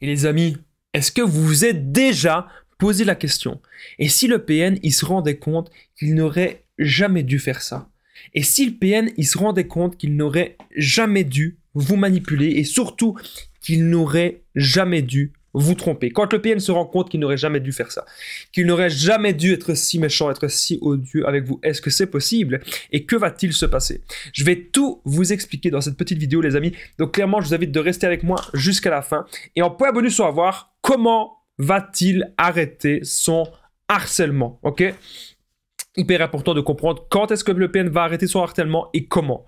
Et les amis, est-ce que vous vous êtes déjà posé la question Et si le PN, il se rendait compte qu'il n'aurait jamais dû faire ça Et si le PN, il se rendait compte qu'il n'aurait jamais dû vous manipuler et surtout qu'il n'aurait jamais dû vous trompez. Quand le PN se rend compte qu'il n'aurait jamais dû faire ça, qu'il n'aurait jamais dû être si méchant, être si odieux avec vous, est-ce que c'est possible Et que va-t-il se passer Je vais tout vous expliquer dans cette petite vidéo, les amis. Donc clairement, je vous invite de rester avec moi jusqu'à la fin. Et en point bonus, on va voir comment va-t-il arrêter son harcèlement, ok Hyper important de comprendre quand est-ce que le PN va arrêter son harcèlement et comment.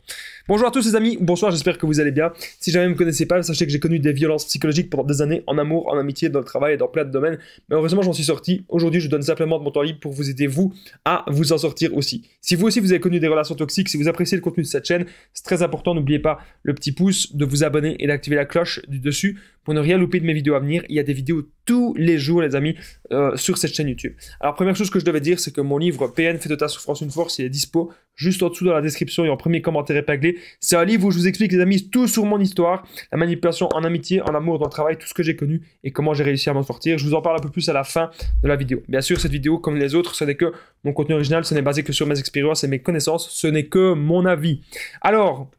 Bonjour à tous les amis, bonsoir, j'espère que vous allez bien. Si jamais vous ne me connaissez pas, sachez que j'ai connu des violences psychologiques pendant des années, en amour, en amitié, dans le travail et dans plein de domaines. Mais heureusement, j'en suis sorti. Aujourd'hui, je donne simplement de mon temps libre pour vous aider, vous, à vous en sortir aussi. Si vous aussi, vous avez connu des relations toxiques, si vous appréciez le contenu de cette chaîne, c'est très important, n'oubliez pas le petit pouce, de vous abonner et d'activer la cloche du dessus pour ne rien louper de mes vidéos à venir. Il y a des vidéos tous les jours, les amis, euh, sur cette chaîne YouTube. Alors, première chose que je devais dire, c'est que mon livre PN fait de ta souffrance une force, il est dispo juste en dessous dans la description et en premier commentaire épinglé. C'est un livre où je vous explique, les amis, tout sur mon histoire, la manipulation en amitié, en amour, dans le travail, tout ce que j'ai connu et comment j'ai réussi à m'en sortir. Je vous en parle un peu plus à la fin de la vidéo. Bien sûr, cette vidéo, comme les autres, ce n'est que mon contenu original, ce n'est basé que sur mes expériences et mes connaissances, ce n'est que mon avis. Alors,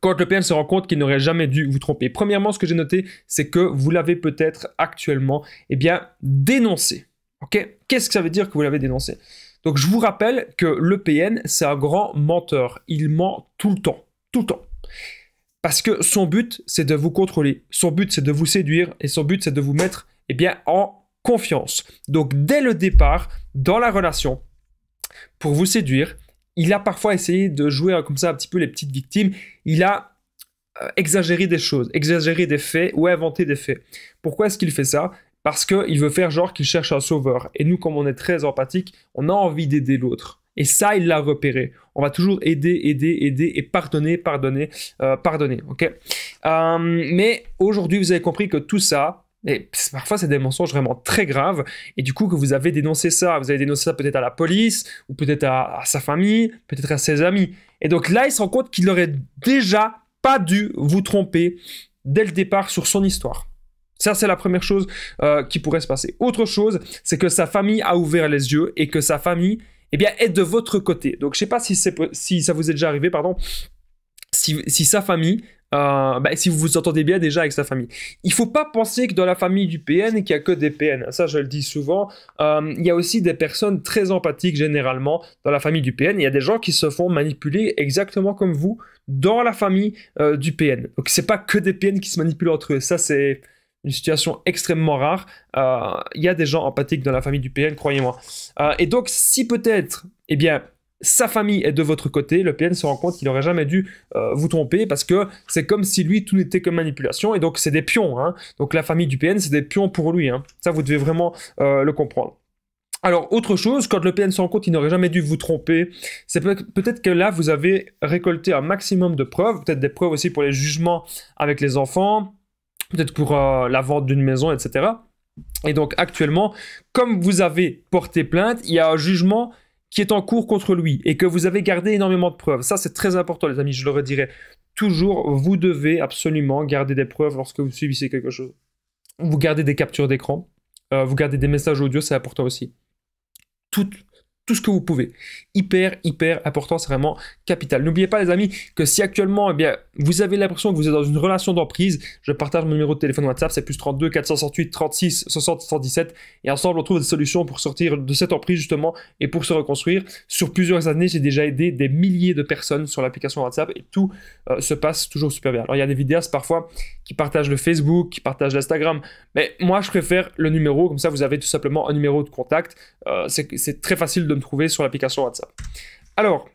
quand le PM se rend compte qu'il n'aurait jamais dû vous tromper. Premièrement, ce que j'ai noté, c'est que vous l'avez peut-être actuellement, eh bien, dénoncé. Ok Qu'est-ce que ça veut dire que vous l'avez dénoncé donc je vous rappelle que le l'EPN, c'est un grand menteur. Il ment tout le temps, tout le temps. Parce que son but, c'est de vous contrôler. Son but, c'est de vous séduire. Et son but, c'est de vous mettre eh bien, en confiance. Donc dès le départ, dans la relation, pour vous séduire, il a parfois essayé de jouer hein, comme ça un petit peu les petites victimes. Il a euh, exagéré des choses, exagéré des faits ou inventé des faits. Pourquoi est-ce qu'il fait ça parce qu'il veut faire genre qu'il cherche un sauveur. Et nous, comme on est très empathique, on a envie d'aider l'autre. Et ça, il l'a repéré. On va toujours aider, aider, aider et pardonner, pardonner, euh, pardonner. Ok. Euh, mais aujourd'hui, vous avez compris que tout ça, et parfois, c'est des mensonges vraiment très graves. Et du coup, que vous avez dénoncé ça. Vous avez dénoncé ça peut-être à la police, ou peut-être à, à, sa famille, peut-être à ses amis. Et donc là, il se rend compte qu'il n'aurait déjà pas dû vous tromper dès le départ sur son histoire. Ça, c'est la première chose euh, qui pourrait se passer. Autre chose, c'est que sa famille a ouvert les yeux et que sa famille eh bien, est de votre côté. Donc, je ne sais pas si, ça vous est déjà arrivé, pardon, si, sa famille euh, bah, si vous vous entendez bien déjà avec sa famille. Il ne faut pas penser que dans la famille du PN, qu'il n'y a que des PN. Ça, je le dis souvent. Euh, il y a aussi des personnes très empathiques généralement dans la famille du PN. Il y a des gens qui se font manipuler exactement comme vous dans la famille du PN. Donc, n'est pas que des PN qui se manipulent entre eux. Ça, c'est une situation extrêmement rare. Euh, il y a des gens empathiques dans la famille du PN, croyez-moi. Euh, et donc, si peut-être, eh bien, sa famille est de votre côté, le PN se rend compte qu'il n'aurait jamais dû euh, vous tromper parce que c'est comme si lui, tout n'était que manipulation et donc c'est des pions. Hein. Donc la famille du PN, c'est des pions pour lui. Hein. Ça, vous devez vraiment le comprendre. Alors, autre chose, quand le PN se rend compte qu'il n'aurait jamais dû vous tromper, c'est peut-être que là, vous avez récolté un maximum de preuves, peut-être des preuves aussi pour les jugements avec les enfants, peut-être pour euh, la vente d'une maison, etc. Et donc actuellement, comme vous avez porté plainte, il y a un jugement qui est en cours contre lui et que vous avez gardé énormément de preuves. Ça, c'est très important, les amis, je le redirai. Toujours, vous devez absolument garder des preuves lorsque vous subissez quelque chose. Vous gardez des captures d'écran, euh, vous gardez des messages audio, c'est important aussi. Toutes tout ce que vous pouvez. Hyper, hyper important, c'est vraiment capital. N'oubliez pas les amis que si actuellement eh bien, vous avez l'impression que vous êtes dans une relation d'emprise, je partage mon numéro de téléphone WhatsApp, c'est plus 32 468 36 60 117 et ensemble on trouve des solutions pour sortir de cette emprise justement et pour se reconstruire. Sur plusieurs années, j'ai déjà aidé des milliers de personnes sur l'application WhatsApp et tout euh, se passe toujours super bien. Alors il y a des vidéastes parfois qui partagent le Facebook, qui partagent l'Instagram, mais moi je préfère le numéro, comme ça vous avez tout simplement un numéro de contact. Euh, c'est très facile de trouver sur l'application WhatsApp. Alors,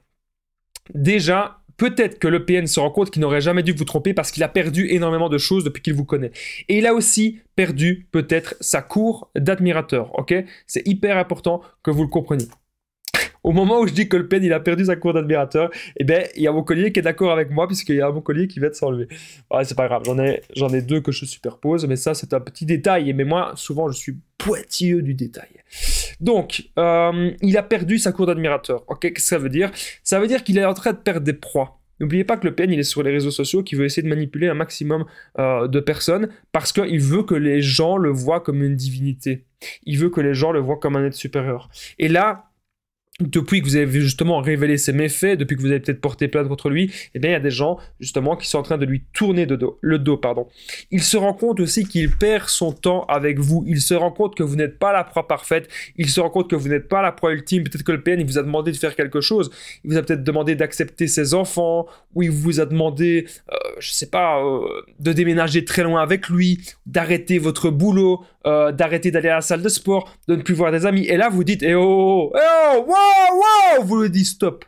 déjà, peut-être que le PN se rend compte qu'il n'aurait jamais dû vous tromper parce qu'il a perdu énormément de choses depuis qu'il vous connaît. Et il a aussi perdu peut-être sa cour d'admirateur, ok C'est hyper important que vous le compreniez. Au moment où je dis que le PN il a perdu sa cour d'admirateur, eh ben, il y a mon collier qui est d'accord avec moi puisqu'il y a mon collier qui va être s'enlever. Ouais, c'est pas grave, j'en ai, j'en ai deux que je superpose, mais ça c'est un petit détail. Mais moi, souvent, je suis pointilleux du détail. Donc, euh, il a perdu sa cour d'admirateur. Ok, qu'est-ce que ça veut dire Ça veut dire qu'il est en train de perdre des proies. N'oubliez pas que Le Pen, il est sur les réseaux sociaux, qui veut essayer de manipuler un maximum euh, de personnes parce qu'il veut que les gens le voient comme une divinité. Il veut que les gens le voient comme un être supérieur. Et là, depuis que vous avez justement révélé ses méfaits, depuis que vous avez peut-être porté plainte contre lui, eh bien, il y a des gens justement qui sont en train de lui tourner dos, le dos. Pardon. Il se rend compte aussi qu'il perd son temps avec vous. Il se rend compte que vous n'êtes pas la proie parfaite. Il se rend compte que vous n'êtes pas la proie ultime. Peut-être que le PN il vous a demandé de faire quelque chose. Il vous a peut-être demandé d'accepter ses enfants, ou il vous a demandé, euh, je sais pas, euh, de déménager très loin avec lui, d'arrêter votre boulot, euh, d'arrêter d'aller à la salle de sport, de ne plus voir des amis. Et là, vous dites, eh oh, eh oh, wow Oh, vous lui dites stop.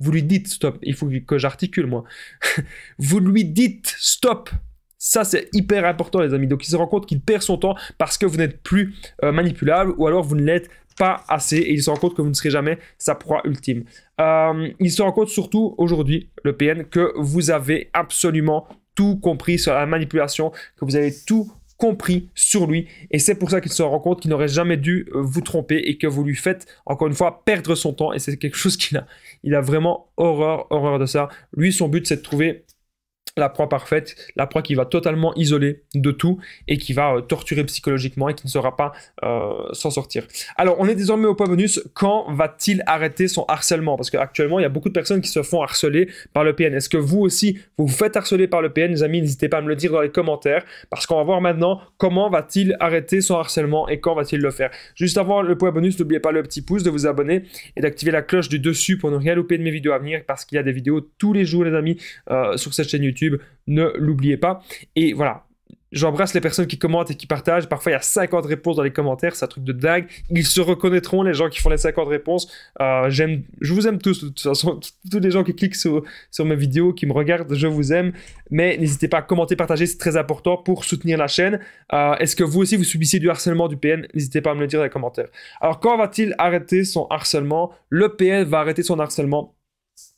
Vous lui dites stop. Il faut que j'articule, moi. vous lui dites stop. Ça, c'est hyper important, les amis. Donc, il se rend compte qu'il perd son temps parce que vous n'êtes plus euh, manipulable ou alors vous ne l'êtes pas assez et il se rend compte que vous ne serez jamais sa proie ultime. Euh, il se rend compte surtout aujourd'hui, le PN, que vous avez absolument tout compris sur la manipulation, que vous avez tout compris sur lui. Et c'est pour ça qu'il se rend compte qu'il n'aurait jamais dû euh, vous tromper et que vous lui faites, encore une fois, perdre son temps. Et c'est quelque chose qu'il a. Il a vraiment horreur, horreur de ça. Lui, son but, c'est de trouver la proie parfaite, la proie qui va totalement isoler de tout et qui va euh, torturer psychologiquement et qui ne saura pas euh, s'en sortir. Alors, on est désormais au point bonus. Quand va-t-il arrêter son harcèlement Parce qu'actuellement, il y a beaucoup de personnes qui se font harceler par le PN. Est-ce que vous aussi, vous vous faites harceler par le PN Les amis, n'hésitez pas à me le dire dans les commentaires parce qu'on va voir maintenant comment va-t-il arrêter son harcèlement et quand va-t-il le faire. Juste avant le point bonus, n'oubliez pas le petit pouce, de vous abonner et d'activer la cloche du dessus pour ne rien louper de mes vidéos à venir parce qu'il y a des vidéos tous les jours, les amis, euh, sur cette chaîne YouTube ne l'oubliez pas. Et voilà, J'embrasse les personnes qui commentent et qui partagent. Parfois, il y a 50 réponses dans les commentaires. C'est un truc de dingue. Ils se reconnaîtront, les gens qui font les 50 réponses. Euh, j'aime, je vous aime tous, de toute façon. Tous les gens qui cliquent sur, mes vidéos, qui me regardent, je vous aime. Mais n'hésitez pas à commenter, partager. C'est très important pour soutenir la chaîne. Euh, est-ce que vous aussi, vous subissez du harcèlement du PN N'hésitez pas à me le dire dans les commentaires. Alors, quand va-t-il arrêter son harcèlement Le PN va arrêter son harcèlement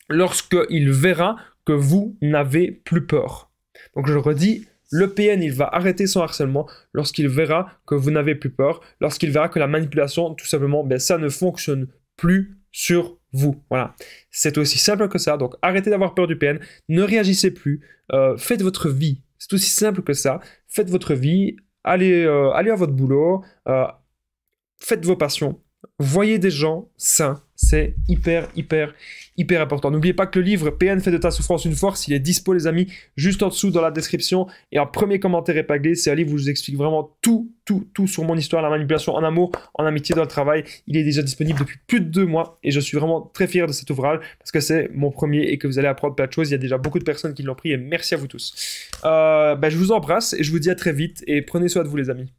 lorsqu'il verra vous n'avez plus peur. Donc je le redis, le PN, il va arrêter son harcèlement lorsqu'il verra que vous n'avez plus peur, lorsqu'il verra que la manipulation, tout simplement, ben, ça ne fonctionne plus sur vous. Voilà. C'est aussi simple que ça. Donc arrêtez d'avoir peur du PN, ne réagissez plus, euh, faites votre vie. C'est aussi simple que ça. Faites votre vie, allez, euh, allez à votre boulot, euh, faites vos passions, voyez des gens sains, c'est hyper, hyper, hyper important. N'oubliez pas que le livre PN fait de ta souffrance une force, il est dispo les amis, juste en dessous dans la description et en premier commentaire épaglé, c'est un livre où je vous explique vraiment tout, tout, tout sur mon histoire, la manipulation en amour, en amitié, dans le travail. Il est déjà disponible depuis plus de deux mois et je suis vraiment très fier de cet ouvrage parce que c'est mon premier et que vous allez apprendre plein de choses. Il y a déjà beaucoup de personnes qui l'ont pris et merci à vous tous. Euh, ben, je vous embrasse et je vous dis à très vite et prenez soin de vous les amis.